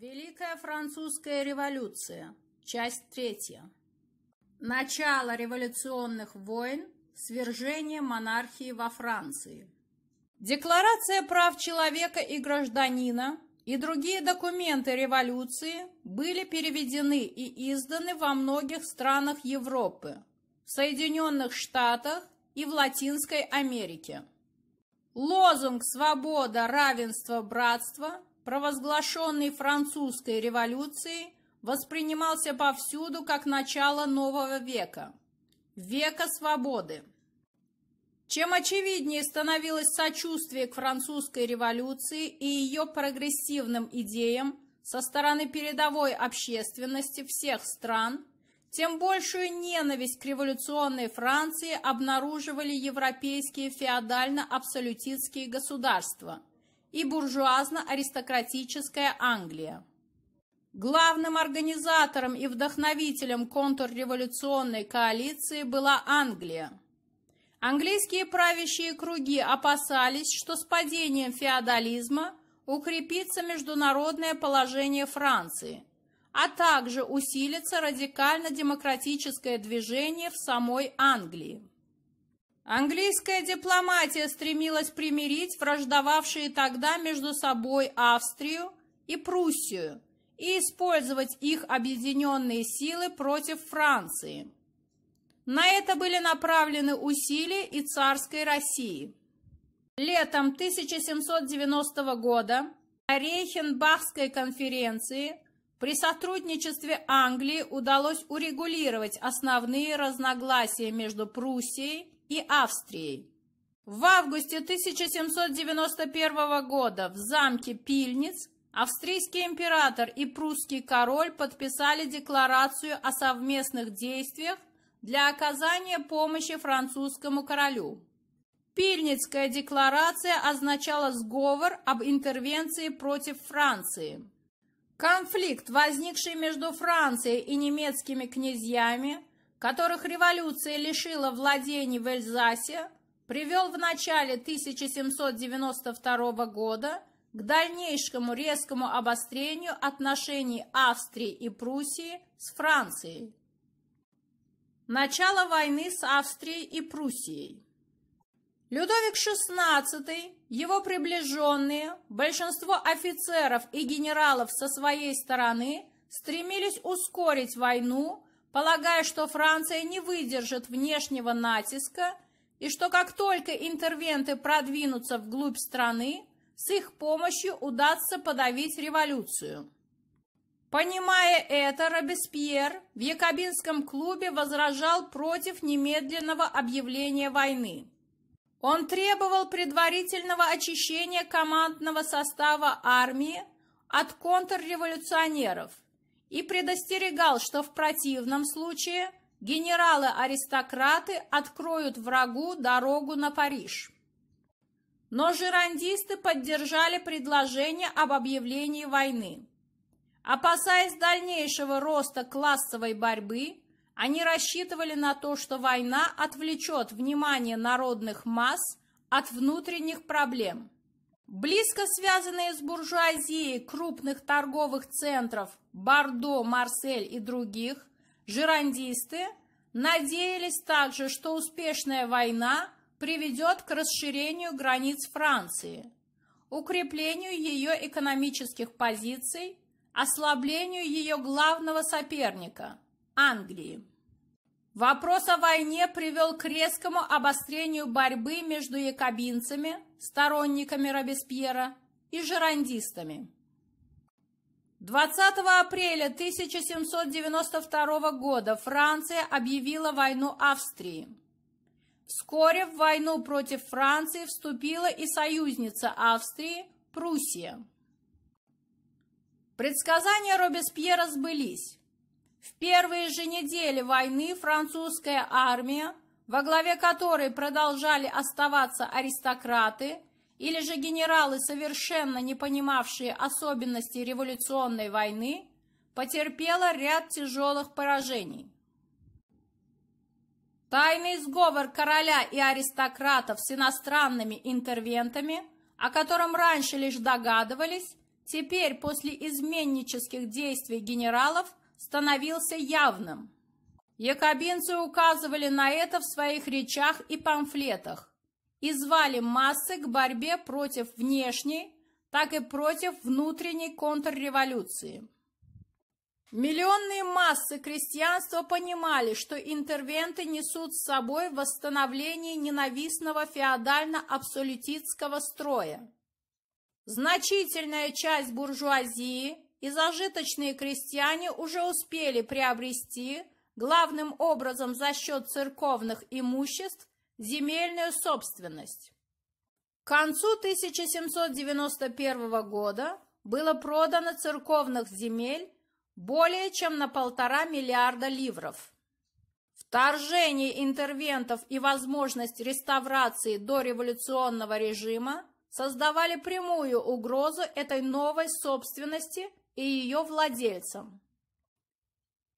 Великая французская революция. Часть третья. Начало революционных войн, свержение монархии во Франции – Декларация прав человека и гражданина и другие документы революции были переведены и изданы во многих странах Европы, в Соединенных Штатах и в Латинской Америке. Лозунг «Свобода, равенство, братство», провозглашенный французской революцией, воспринимался повсюду как начало нового века – века свободы. Чем очевиднее становилось сочувствие к французской революции и ее прогрессивным идеям со стороны передовой общественности всех стран, тем большую ненависть к революционной Франции обнаруживали европейские феодально-абсолютистские государства и буржуазно-аристократическая Англия. Главным организатором и вдохновителем контрреволюционной коалиции была Англия – Английские правящие круги опасались, что с падением феодализма укрепится международное положение Франции, а также усилится радикально-демократическое движение в самой Англии. Английская дипломатия стремилась примирить враждовавшие тогда между собой Австрию и Пруссию и использовать их объединенные силы против Франции – на это были направлены усилия и царской России. Летом 1790 года на Рейхенбахской конференции при сотрудничестве Англии удалось урегулировать основные разногласия между Пруссией и Австрией. В августе 1791 года в замке Пильниц австрийский император и прусский король подписали декларацию о совместных действиях для оказания помощи французскому королю. Пильницкая декларация означала сговор об интервенции против Франции. Конфликт, возникший между Францией и немецкими князьями, которых революция лишила владений в Эльзасе, привел в начале 1792 года к дальнейшему резкому обострению отношений Австрии и Пруссии с Францией. Начало войны с Австрией и Пруссией. Людовик XVI, его приближенные, большинство офицеров и генералов со своей стороны стремились ускорить войну, полагая, что Франция не выдержит внешнего натиска и что как только интервенты продвинутся вглубь страны, с их помощью удастся подавить революцию. Понимая это, Робеспьер в Якобинском клубе возражал против немедленного объявления войны. Он требовал предварительного очищения командного состава армии от контрреволюционеров и предостерегал, что в противном случае генералы-аристократы откроют врагу дорогу на Париж. Но жирандисты поддержали предложение об объявлении войны. Опасаясь дальнейшего роста классовой борьбы, они рассчитывали на то, что война отвлечет внимание народных масс от внутренних проблем. Близко связанные с буржуазией крупных торговых центров Бордо, Марсель и других, жирандисты надеялись также, что успешная война приведет к расширению границ Франции, укреплению ее экономических позиций ослаблению ее главного соперника – Англии. Вопрос о войне привел к резкому обострению борьбы между якобинцами, сторонниками Робеспьера, и жерандистами. 20 апреля 1792 года Франция объявила войну Австрии. Вскоре в войну против Франции вступила и союзница Австрии – Пруссия. Предсказания Робеспьера сбылись. В первые же недели войны французская армия, во главе которой продолжали оставаться аристократы или же генералы, совершенно не понимавшие особенности революционной войны, потерпела ряд тяжелых поражений. Тайный сговор короля и аристократов с иностранными интервентами, о котором раньше лишь догадывались, теперь после изменнических действий генералов становился явным. Якобинцы указывали на это в своих речах и памфлетах и звали массы к борьбе против внешней, так и против внутренней контрреволюции. Миллионные массы крестьянства понимали, что интервенты несут с собой восстановление ненавистного феодально-абсолютистского строя. Значительная часть буржуазии и зажиточные крестьяне уже успели приобрести, главным образом за счет церковных имуществ, земельную собственность. К концу 1791 года было продано церковных земель более чем на полтора миллиарда ливров. Вторжение интервентов и возможность реставрации дореволюционного режима создавали прямую угрозу этой новой собственности и ее владельцам.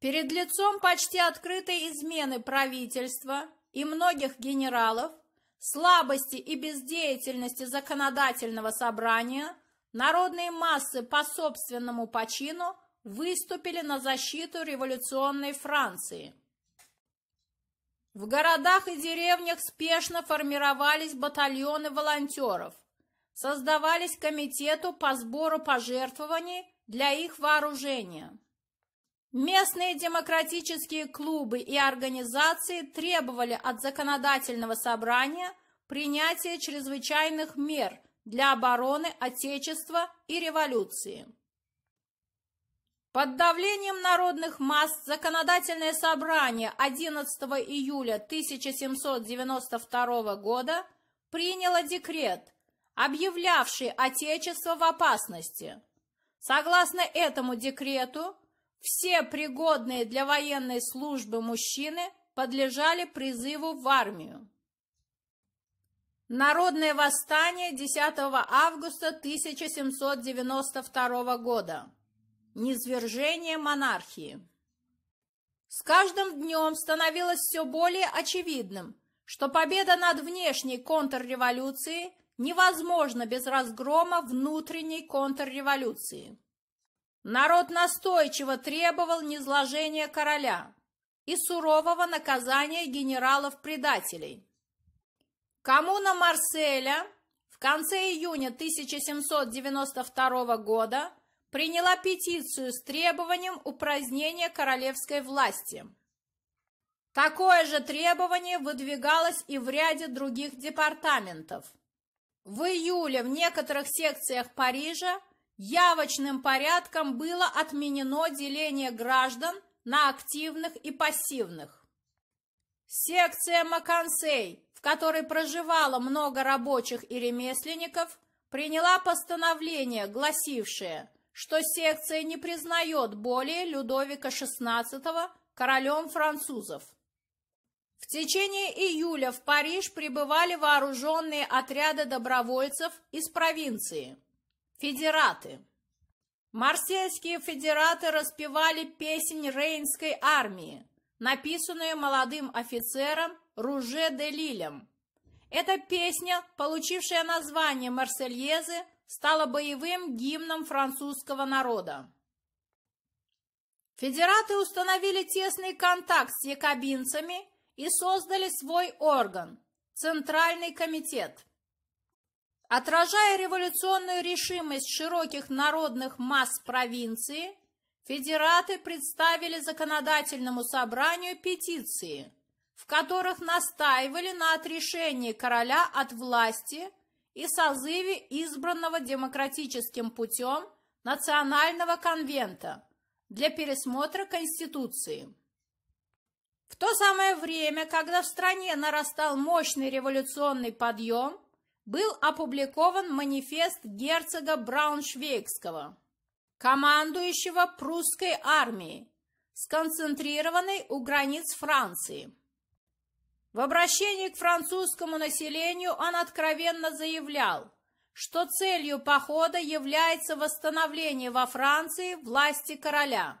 Перед лицом почти открытой измены правительства и многих генералов, слабости и бездеятельности законодательного собрания, народные массы по собственному почину выступили на защиту революционной Франции. В городах и деревнях спешно формировались батальоны волонтеров, создавались комитету по сбору пожертвований для их вооружения. Местные демократические клубы и организации требовали от законодательного собрания принятия чрезвычайных мер для обороны Отечества и революции. Под давлением народных масс законодательное собрание 11 июля 1792 года приняло декрет, объявлявший Отечество в опасности. Согласно этому декрету, все пригодные для военной службы мужчины подлежали призыву в армию. Народное восстание 10 августа 1792 года. Низвержение монархии. С каждым днем становилось все более очевидным, что победа над внешней контрреволюцией – невозможно без разгрома внутренней контрреволюции. Народ настойчиво требовал низложения короля и сурового наказания генералов-предателей. Коммуна Марселя в конце июня 1792 года приняла петицию с требованием упразднения королевской власти. Такое же требование выдвигалось и в ряде других департаментов – в июле в некоторых секциях Парижа явочным порядком было отменено деление граждан на активных и пассивных. Секция Макансей, в которой проживало много рабочих и ремесленников, приняла постановление, гласившее, что секция не признает более Людовика XVI королем французов. В течение июля в Париж прибывали вооруженные отряды добровольцев из провинции – федераты. Марсельские федераты распевали песнь Рейнской армии, написанную молодым офицером Руже де Лилем. Эта песня, получившая название «Марсельезы», стала боевым гимном французского народа. Федераты установили тесный контакт с якобинцами и создали свой орган – Центральный комитет. Отражая революционную решимость широких народных масс провинции, федераты представили законодательному собранию петиции, в которых настаивали на отрешении короля от власти и созыве избранного демократическим путем Национального конвента для пересмотра Конституции. В то самое время, когда в стране нарастал мощный революционный подъем, был опубликован манифест герцога Брауншвейгского, командующего прусской армией, сконцентрированной у границ Франции. В обращении к французскому населению он откровенно заявлял, что целью похода является восстановление во Франции власти короля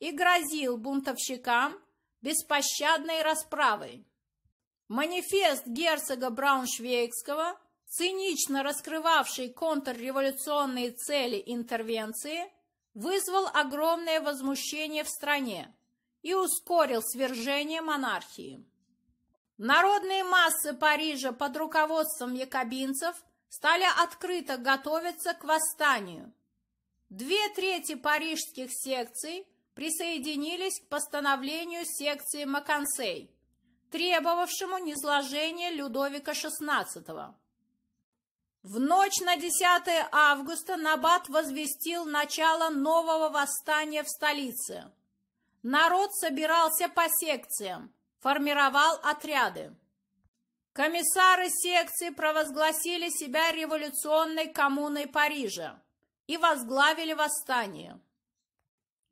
и грозил бунтовщикам беспощадной расправы. Манифест герцога Брауншвейгского, цинично раскрывавший контрреволюционные цели интервенции, вызвал огромное возмущение в стране и ускорил свержение монархии. Народные массы Парижа под руководством якобинцев стали открыто готовиться к восстанию. Две трети парижских секций – присоединились к постановлению секции Макансей, требовавшему низложения Людовика XVI. В ночь на 10 августа Набат возвестил начало нового восстания в столице. Народ собирался по секциям, формировал отряды. Комиссары секции провозгласили себя революционной коммуной Парижа и возглавили восстание.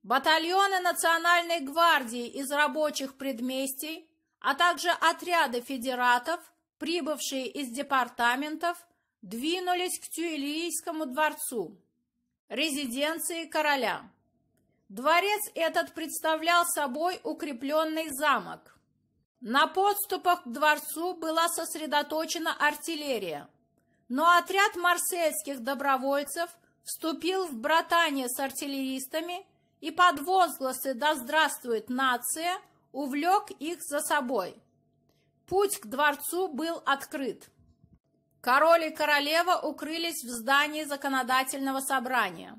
Батальоны Национальной гвардии из рабочих предместий, а также отряды федератов, прибывшие из департаментов, двинулись к Тюильрийскому дворцу, резиденции короля. Дворец этот представлял собой укрепленный замок. На подступах к дворцу была сосредоточена артиллерия, но отряд марсельских добровольцев вступил в братание с артиллеристами – и под возгласы «Да здравствует нация!» увлек их за собой. Путь к дворцу был открыт. Король и королева укрылись в здании законодательного собрания.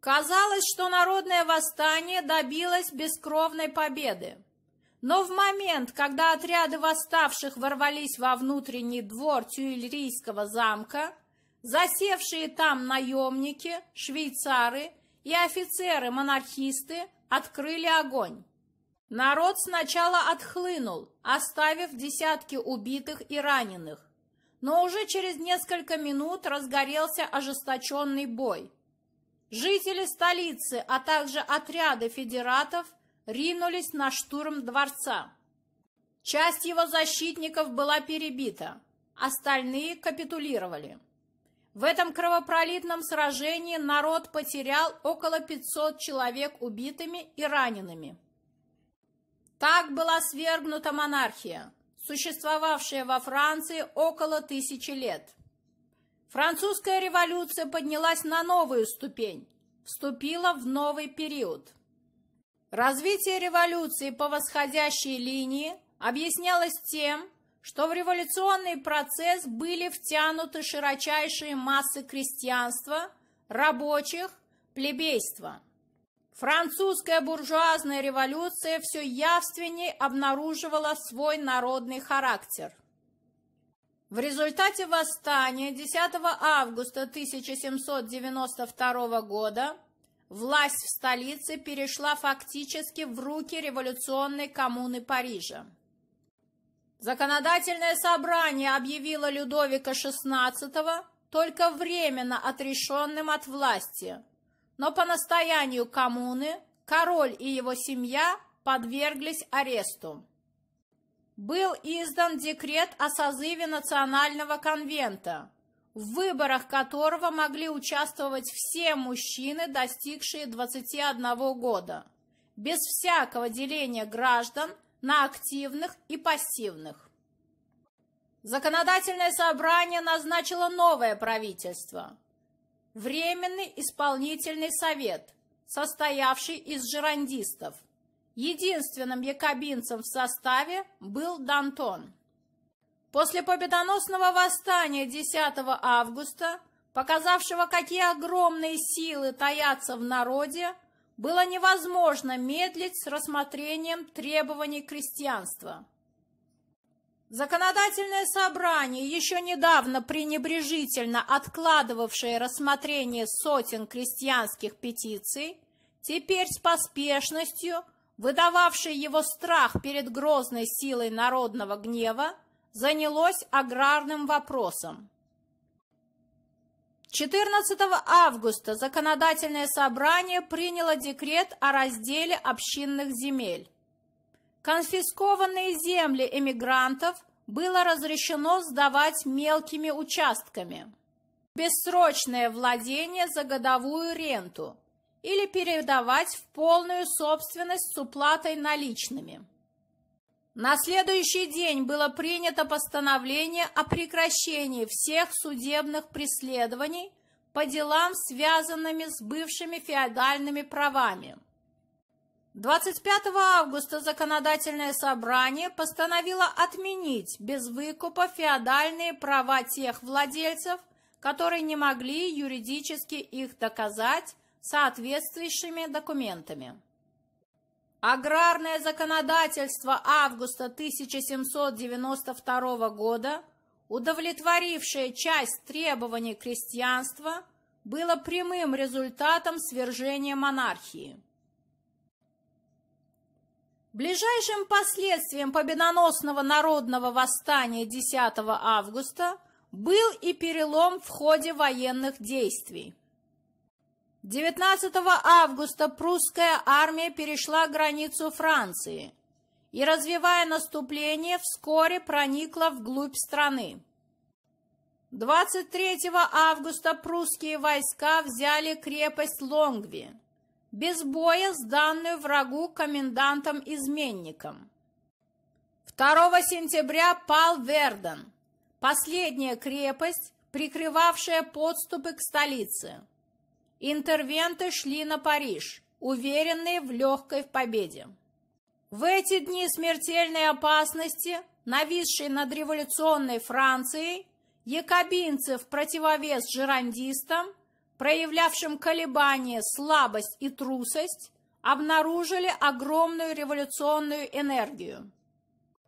Казалось, что народное восстание добилось бескровной победы. Но в момент, когда отряды восставших ворвались во внутренний двор Тюильрийского замка, засевшие там наемники, швейцары и офицеры-монархисты открыли огонь. Народ сначала отхлынул, оставив десятки убитых и раненых, но уже через несколько минут разгорелся ожесточенный бой. Жители столицы, а также отряды федератов ринулись на штурм дворца. Часть его защитников была перебита, остальные капитулировали. В этом кровопролитном сражении народ потерял около 500 человек убитыми и ранеными. Так была свергнута монархия, существовавшая во Франции около тысячи лет. Французская революция поднялась на новую ступень, вступила в новый период. Развитие революции по восходящей линии объяснялось тем, что в революционный процесс были втянуты широчайшие массы крестьянства, рабочих, плебейства. Французская буржуазная революция все явственнее обнаруживала свой народный характер. В результате восстания 10 августа 1792 года власть в столице перешла фактически в руки революционной коммуны Парижа. Законодательное собрание объявило Людовика XVI только временно отрешенным от власти, но по настоянию коммуны король и его семья подверглись аресту. Был издан декрет о созыве Национального конвента, в выборах которого могли участвовать все мужчины, достигшие 21 года, без всякого деления граждан – на активных и пассивных. Законодательное собрание назначило новое правительство – Временный исполнительный совет, состоявший из жерандистов. Единственным якобинцем в составе был Дантон. После победоносного восстания 10 августа, показавшего, какие огромные силы таятся в народе, было невозможно медлить с рассмотрением требований крестьянства. Законодательное собрание, еще недавно пренебрежительно откладывавшее рассмотрение сотен крестьянских петиций, теперь с поспешностью, выдававшей его страх перед грозной силой народного гнева, занялось аграрным вопросом. 14 августа законодательное собрание приняло декрет о разделе общинных земель. Конфискованные земли эмигрантов было разрешено сдавать мелкими участками. Бессрочное владение за годовую ренту или передавать в полную собственность с уплатой наличными. На следующий день было принято постановление о прекращении всех судебных преследований по делам, связанными с бывшими феодальными правами. 25 августа законодательное собрание постановило отменить без выкупа феодальные права тех владельцев, которые не могли юридически их доказать соответствующими документами. Аграрное законодательство августа 1792 года, удовлетворившее часть требований крестьянства, было прямым результатом свержения монархии. Ближайшим последствием победоносного народного восстания 10 августа был и перелом в ходе военных действий. 19 августа прусская армия перешла границу Франции и, развивая наступление, вскоре проникла вглубь страны. 23 августа прусские войска взяли крепость Лонгви, без боя сданную врагу комендантом-изменником. 2 сентября пал Верден, последняя крепость, прикрывавшая подступы к столице. Интервенты шли на Париж, уверенные в легкой победе. В эти дни смертельной опасности, нависшей над революционной Францией, якобинцы в противовес жирандистам, проявлявшим колебания, слабость и трусость, обнаружили огромную революционную энергию.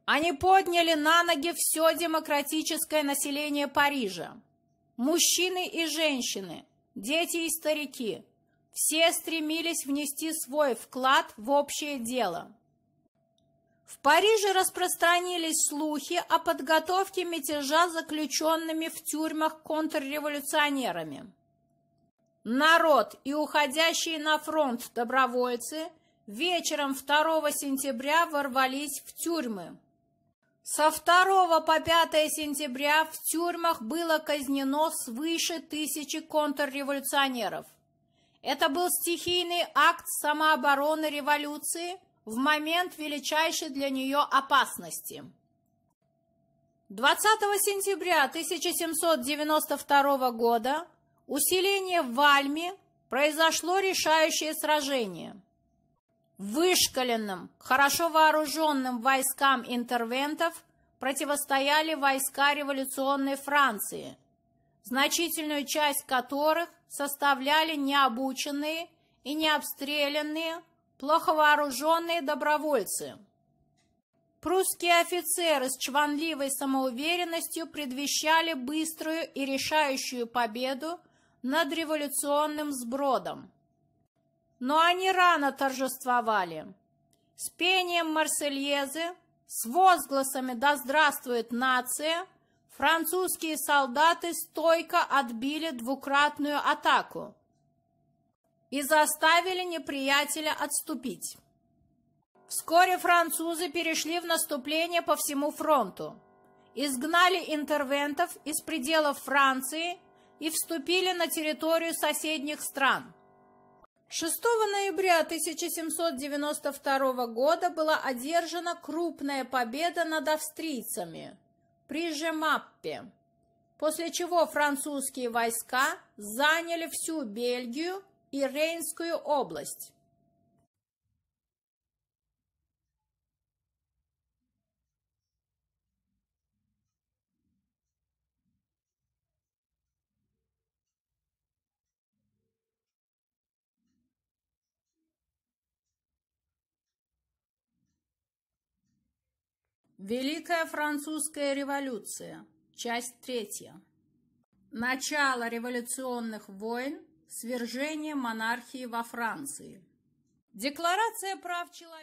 Они подняли на ноги все демократическое население Парижа. Мужчины и женщины, дети и старики, все стремились внести свой вклад в общее дело. В Париже распространились слухи о подготовке мятежа заключенными в тюрьмах контрреволюционерами. Народ и уходящие на фронт добровольцы вечером 2 сентября ворвались в тюрьмы. Со 2 по 5 сентября в тюрьмах было казнено свыше тысячи контрреволюционеров. Это был стихийный акт самообороны революции в момент величайшей для нее опасности. 20 сентября 1792 года усиление в Вальме произошло решающее сражение – вышкаленным, хорошо вооруженным войскам интервентов противостояли войска революционной Франции, значительную часть которых составляли необученные и необстрелянные, плохо вооруженные добровольцы. Прусские офицеры с чванливой самоуверенностью предвещали быструю и решающую победу над революционным сбродом. Но они рано торжествовали. С пением Марсельезы, с возгласами «Да здравствует нация!» французские солдаты стойко отбили двукратную атаку и заставили неприятеля отступить. Вскоре французы перешли в наступление по всему фронту, изгнали интервентов из пределов Франции и вступили на территорию соседних стран. 6 ноября 1792 года была одержана крупная победа над австрийцами при Жемаппе, после чего французские войска заняли всю Бельгию и Рейнскую область. Великая французская революция. Часть третья. Начало революционных войн, свержение монархии во Франции. Декларация прав человека.